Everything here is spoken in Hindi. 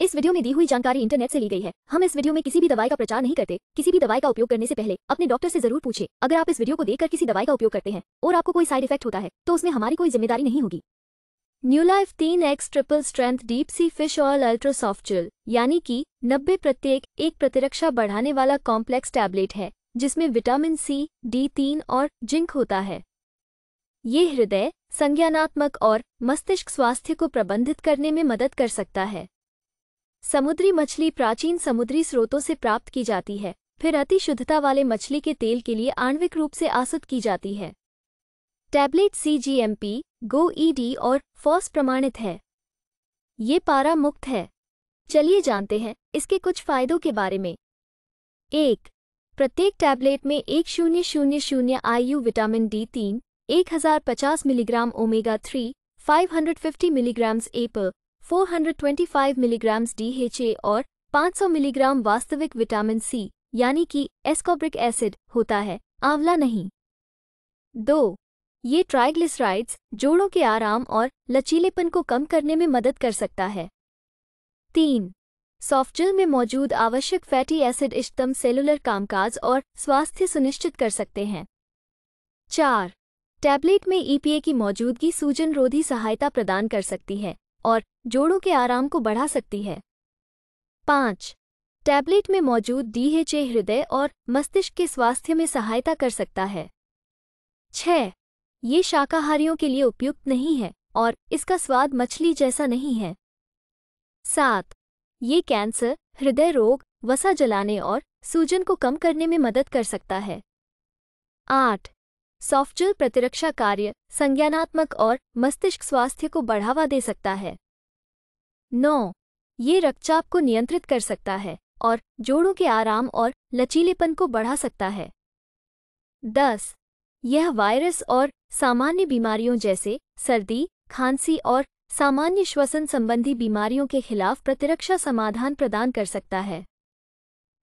इस वीडियो में दी हुई जानकारी इंटरनेट से ली गई है हम इस वीडियो में किसी भी दवाई का प्रचार नहीं करते किसी भी दवाई का उपयोग करने से पहले अपने डॉक्टर से जरूर पूछे अगर आप इस वीडियो को देखकर किसी दवाई का उपयोग करते हैं और आपको कोई साइड इफेक्ट होता है तो उसमें हमारी कोई जिम्मेदारी नहीं होगी न्यू लाइफ तीन X triple strength deep sea fish oil ultrasoft gel यानी कि नब्बे प्रत्येक एक प्रतिरक्षा बढ़ाने वाला कॉम्प्लेक्स टैबलेट है जिसमें विटामिन सी डी तीन और जिंक होता है ये हृदय संज्ञानात्मक और मस्तिष्क स्वास्थ्य को प्रबंधित करने में मदद कर सकता है समुद्री मछली प्राचीन समुद्री स्रोतों से प्राप्त की जाती है फिर अति शुद्धता वाले मछली के तेल के लिए आणविक रूप से आसुत की जाती है टैबलेट सी गो ईडी और फॉस प्रमाणित है ये पारा मुक्त है चलिए जानते हैं इसके कुछ फायदों के बारे में एक प्रत्येक टैबलेट में एक शून्य शून्य शून्य आई यू विटामिन डी तीन एक हजार पचास milligram omega three five hundred fifty milligrams एपर 425 मिलीग्राम डीएचए और 500 मिलीग्राम वास्तविक विटामिन सी यानी कि एस्कोब्रिक एसिड होता है आंवला नहीं दो ये ट्राइग्लिसराइड्स जोड़ों के आराम और लचीलेपन को कम करने में मदद कर सकता है तीन सॉफ्टजेल में मौजूद आवश्यक फैटी एसिड इष्टतम सेलुलर कामकाज और स्वास्थ्य सुनिश्चित कर सकते हैं चार टैबलेट में ईपीए की मौजूदगी सूजन रोधी सहायता प्रदान कर सकती है और जोड़ों के आराम को बढ़ा सकती है पाँच टैबलेट में मौजूद डीएचए हृदय और मस्तिष्क के स्वास्थ्य में सहायता कर सकता है छह ये शाकाहारियों के लिए उपयुक्त नहीं है और इसका स्वाद मछली जैसा नहीं है सात ये कैंसर हृदय रोग वसा जलाने और सूजन को कम करने में मदद कर सकता है आठ सॉफ्टवेयर प्रतिरक्षा कार्य संज्ञानात्मक और मस्तिष्क स्वास्थ्य को बढ़ावा दे सकता है नौ ये रक्तचाप को नियंत्रित कर सकता है और जोड़ों के आराम और लचीलेपन को बढ़ा सकता है दस यह वायरस और सामान्य बीमारियों जैसे सर्दी खांसी और सामान्य श्वसन संबंधी बीमारियों के खिलाफ प्रतिरक्षा समाधान प्रदान कर सकता है